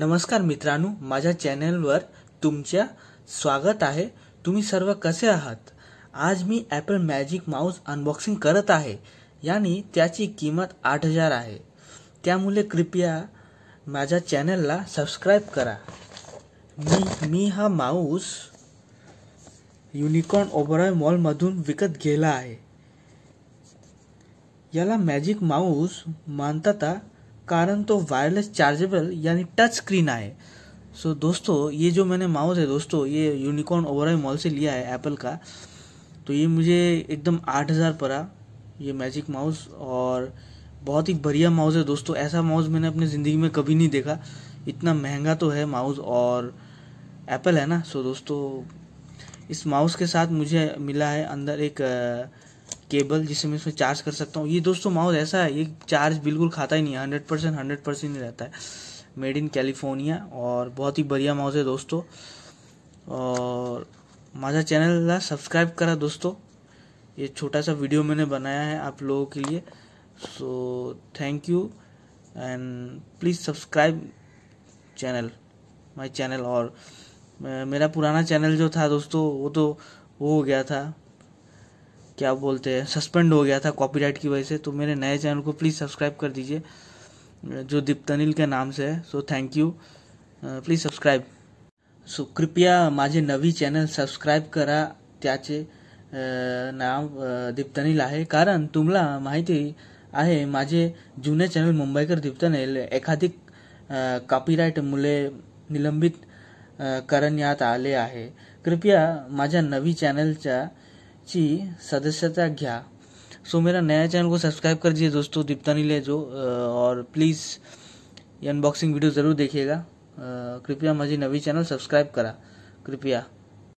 नमस्कार मित्रांनो माझ्या चॅनलवर तुमच्या स्वागत आहे तुम्ही सर्व कसे आहात आज मी ॲपल मॅजिक माऊस अनबॉक्सिंग करत आहे यानी त्याची किंमत आठ हजार आहे त्यामुळे कृपया माझ्या चॅनलला सबस्क्राईब करा मी मी हा माऊस युनिकॉर्न ओबरॉय मॉलमधून विकत गेला आहे याला मॅजिक माऊस मानतात कारण तो वायरलेस चार्जेबल यानी टच स्क्रीन आए सो so, दोस्तों ये जो मैंने माउस है दोस्तों ये यूनिकॉर्न ओवरआई मॉल से लिया है एप्पल का तो ये मुझे एकदम आठ हज़ार पड़ा ये मैजिक माउस और बहुत ही बढ़िया माउस है दोस्तों ऐसा माउस मैंने अपने ज़िंदगी में कभी नहीं देखा इतना महंगा तो है माउस और एप्पल है ना सो दोस्तों इस माउस के साथ मुझे मिला है अंदर एक केबल जिससे मैं इसमें चार्ज कर सकता हूँ ये दोस्तों माउस ऐसा है ये चार्ज बिल्कुल खाता ही नहीं है हंड्रेड परसेंट हंड्रेड परसेंट ही रहता है मेड इन कैलिफोर्निया और बहुत ही बढ़िया माउस है दोस्तों और माझा चॅनलला सब्सक्राइब करा दोस्तों ये छोटा सा वीडियो मैंने बनाया है आप लोगों के लिए so thank you and please subscribe channel my channel और मेरा पुराना चैनल जो था दोस्तों वो तो वो हो गया था क्या बोलते हैं सस्पेंड हो गया था कॉपीराइट की वजह से तो मेरे नए चैनल को प्लीज़ सब्सक्राइब कर दीजिए जो दीप्तनिल के नाम से है so thank you please subscribe so कृपया माझे नवी चैनल सब्सक्राइब करा त्याचे नाव दीप्तनील आहे कारण तुम्हाला माहिती आहे माझे जुने चैनल मुंबईकर दीप्तनील एखादी कॉपीराईट मुले निलंबित करण्यात आले आहे कृपया माझ्या नवी चॅनलच्या ची सदस्यता क्या सो मेरा नया चैनल को सब्सक्राइब कर दीजिए दोस्तों दीप्ता नीले जो और प्लीज़ ये अनबॉक्सिंग वीडियो ज़रूर देखिएगा कृपया मजी नवी चैनल सब्सक्राइब करा कृपया